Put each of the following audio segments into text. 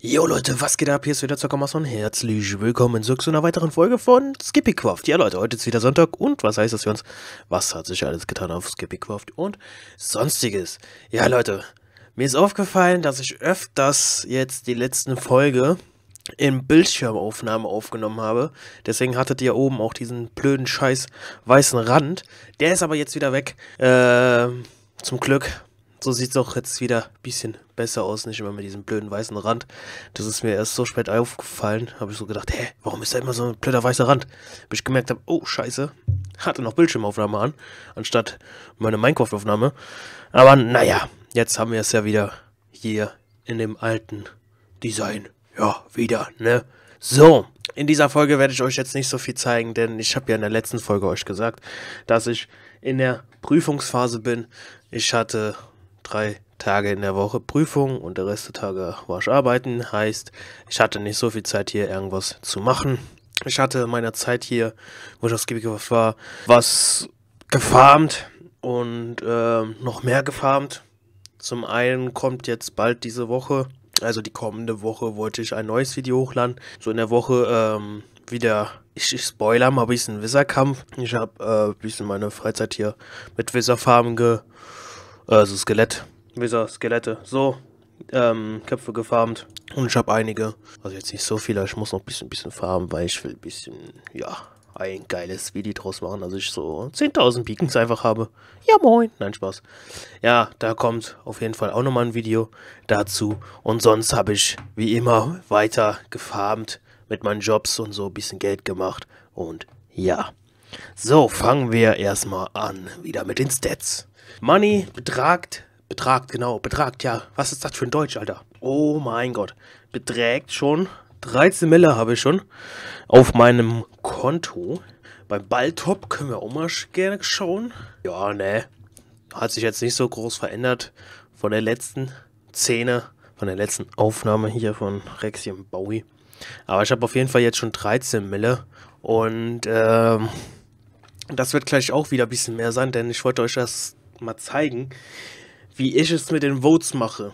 Jo Leute, was geht ab? Hier ist wieder Zuckermass und herzlich willkommen zurück zu einer weiteren Folge von Skippy Craft. Ja Leute, heute ist wieder Sonntag und was heißt das für uns? Was hat sich alles getan auf Skippy Craft und sonstiges? Ja Leute, mir ist aufgefallen, dass ich öfters jetzt die letzten Folge in Bildschirmaufnahme aufgenommen habe. Deswegen hattet ihr oben auch diesen blöden scheiß weißen Rand. Der ist aber jetzt wieder weg. Äh, zum Glück. So sieht es auch jetzt wieder ein bisschen besser aus. Nicht immer mit diesem blöden weißen Rand. Das ist mir erst so spät aufgefallen. Habe ich so gedacht, hä, warum ist da immer so ein blöder weißer Rand? Bis ich gemerkt habe, oh scheiße, hatte noch Bildschirmaufnahme an. Anstatt meine Minecraft-Aufnahme. Aber naja, jetzt haben wir es ja wieder hier in dem alten Design ja, wieder, ne? So, in dieser Folge werde ich euch jetzt nicht so viel zeigen, denn ich habe ja in der letzten Folge euch gesagt, dass ich in der Prüfungsphase bin. Ich hatte drei Tage in der Woche Prüfung und der Rest der Tage war ich arbeiten. Heißt, ich hatte nicht so viel Zeit hier irgendwas zu machen. Ich hatte meiner Zeit hier, wo ich ausgiebig war, was gefarmt und äh, noch mehr gefarmt. Zum einen kommt jetzt bald diese Woche also die kommende Woche wollte ich ein neues Video hochladen. So in der Woche ähm, wieder, ich, ich spoiler mal ein bisschen Wisserkampf. Ich habe äh, ein bisschen meine Freizeit hier mit Wisserfarben ge... Also Skelett. Wisser, Skelette. So, ähm, Köpfe gefarmt. Und ich habe einige. Also jetzt nicht so viele, ich muss noch ein bisschen, bisschen farmen, weil ich will ein bisschen, ja, ein geiles Video draus machen, dass ich so 10.000 Beacons einfach habe. Ja, moin. Nein, Spaß. Ja, da kommt auf jeden Fall auch nochmal ein Video dazu. Und sonst habe ich, wie immer, weiter gefarmt mit meinen Jobs und so ein bisschen Geld gemacht. Und ja. So, fangen wir erstmal an. Wieder mit den Stats. Money betragt, betragt, genau, betragt, ja. Was ist das für ein Deutsch, Alter? Oh mein Gott. Beträgt schon 13 Mille habe ich schon auf meinem Konto. Beim Balltop können wir auch mal gerne schauen. Ja, ne. Hat sich jetzt nicht so groß verändert von der letzten Szene, von der letzten Aufnahme hier von Rexium Bowie. Aber ich habe auf jeden Fall jetzt schon 13 Mille. Und ähm, das wird gleich auch wieder ein bisschen mehr sein, denn ich wollte euch das mal zeigen, wie ich es mit den Votes mache.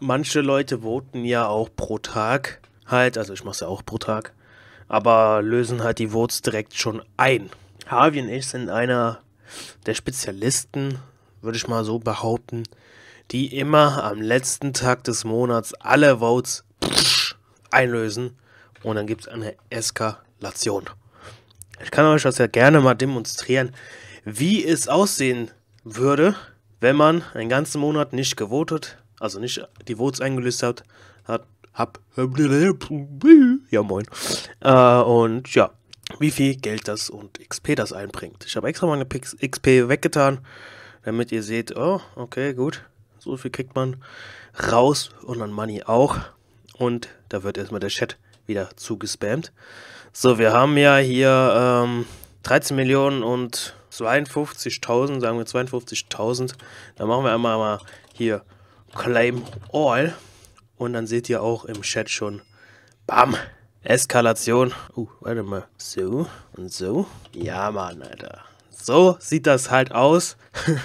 Manche Leute voten ja auch pro Tag halt, also ich mache es ja auch pro Tag, aber lösen halt die Votes direkt schon ein. Harvey und ich sind einer der Spezialisten, würde ich mal so behaupten, die immer am letzten Tag des Monats alle Votes einlösen und dann gibt es eine Eskalation. Ich kann euch das ja gerne mal demonstrieren, wie es aussehen würde, wenn man einen ganzen Monat nicht gewotet, also nicht die Votes eingelöst hat, hat hab. Ja, moin. Äh, und ja, wie viel Geld das und XP das einbringt. Ich habe extra meine XP weggetan, damit ihr seht, oh, okay, gut. So viel kriegt man raus und an Money auch. Und da wird erstmal der Chat wieder zugespammt. So, wir haben ja hier ähm, 13 Millionen und 52.000, sagen wir 52.000. Da machen wir einmal mal hier Claim All. Und dann seht ihr auch im Chat schon, bam, Eskalation. Uh, warte mal. So und so. Ja, Mann, Alter. So sieht das halt aus.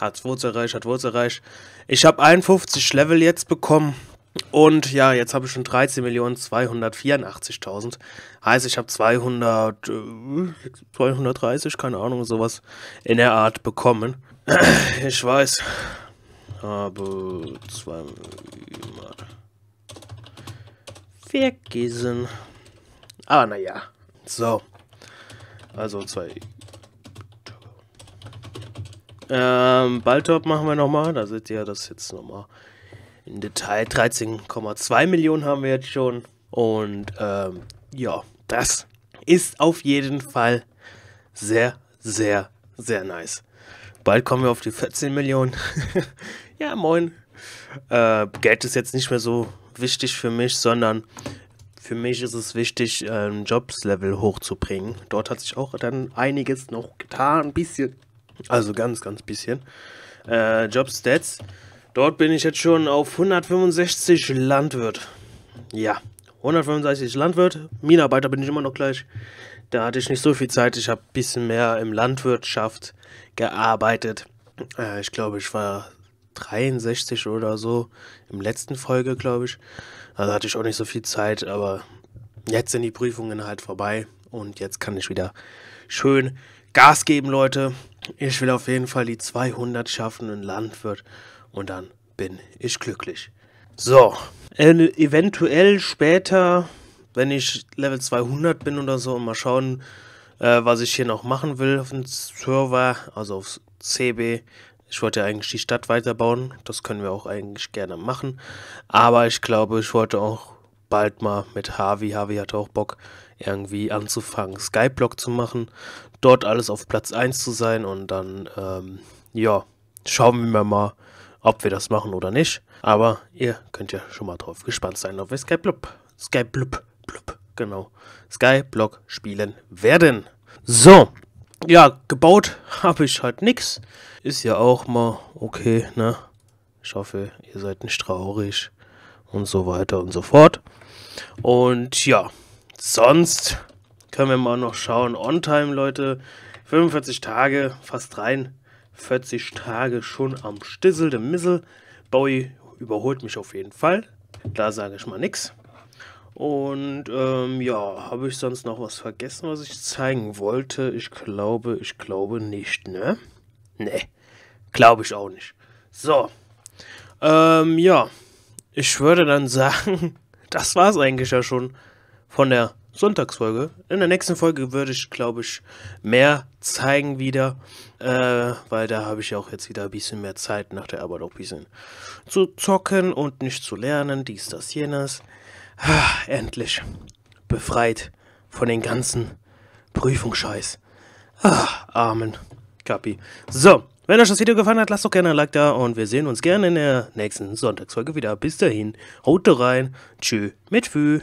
hat's Wurzelreich, hat Wurzelreich. Ich habe 51 Level jetzt bekommen. Und ja, jetzt habe ich schon 13.284.000. Heißt, ich habe 200, 230, keine Ahnung, sowas in der Art bekommen. ich weiß, habe zweimal vergessen. Aber ah, naja, so. Also zwei. Ähm, Balltop machen wir nochmal. Da seht ihr das jetzt nochmal im Detail. 13,2 Millionen haben wir jetzt schon. Und ähm, ja, das ist auf jeden Fall sehr, sehr, sehr nice. Bald kommen wir auf die 14 Millionen. ja, moin. Äh, Geld ist jetzt nicht mehr so wichtig für mich, sondern für mich ist es wichtig, äh, ein Jobs-Level hochzubringen. Dort hat sich auch dann einiges noch getan, ein bisschen. Also ganz, ganz bisschen. Äh, job Dort bin ich jetzt schon auf 165 Landwirt. Ja, 165 Landwirt. Minenarbeiter bin ich immer noch gleich. Da hatte ich nicht so viel Zeit. Ich habe ein bisschen mehr im Landwirtschaft gearbeitet. Äh, ich glaube, ich war 63 oder so, im letzten Folge, glaube ich. Also hatte ich auch nicht so viel Zeit, aber jetzt sind die Prüfungen halt vorbei und jetzt kann ich wieder schön Gas geben, Leute. Ich will auf jeden Fall die 200 schaffen in Landwirt und dann bin ich glücklich. So, äh, eventuell später, wenn ich Level 200 bin oder so und mal schauen, äh, was ich hier noch machen will auf dem Server, also auf CB, ich wollte eigentlich die Stadt weiterbauen, das können wir auch eigentlich gerne machen. Aber ich glaube, ich wollte auch bald mal mit Harvey, Harvey hatte auch Bock, irgendwie anzufangen, Skyblock zu machen, dort alles auf Platz 1 zu sein und dann, ähm, ja, schauen wir mal, ob wir das machen oder nicht. Aber ihr könnt ja schon mal drauf gespannt sein, ob wir Skyblock, Skyblock, blub, genau, Skyblock spielen werden. So, ja, gebaut habe ich halt nichts. Ist ja auch mal okay, ne? Ich hoffe, ihr seid nicht traurig und so weiter und so fort. Und ja, sonst können wir mal noch schauen. On-Time, Leute, 45 Tage, fast 43 Tage schon am Stissel, dem Missel. Bowie überholt mich auf jeden Fall. Da sage ich mal nichts. Und ähm, ja, habe ich sonst noch was vergessen, was ich zeigen wollte? Ich glaube, ich glaube nicht, ne? Ne, glaube ich auch nicht. So, ähm, ja, ich würde dann sagen, das war es eigentlich ja schon von der Sonntagsfolge. In der nächsten Folge würde ich, glaube ich, mehr zeigen wieder, äh, weil da habe ich auch jetzt wieder ein bisschen mehr Zeit nach der Arbeit auch ein bisschen zu zocken und nicht zu lernen, dies, das, jenes. Ah, endlich. Befreit von den ganzen Prüfungsscheiß. Ach, Amen. Kapi. So, wenn euch das Video gefallen hat, lasst doch gerne ein Like da und wir sehen uns gerne in der nächsten Sonntagsfolge wieder. Bis dahin, haut rein. Tschö mit Fü.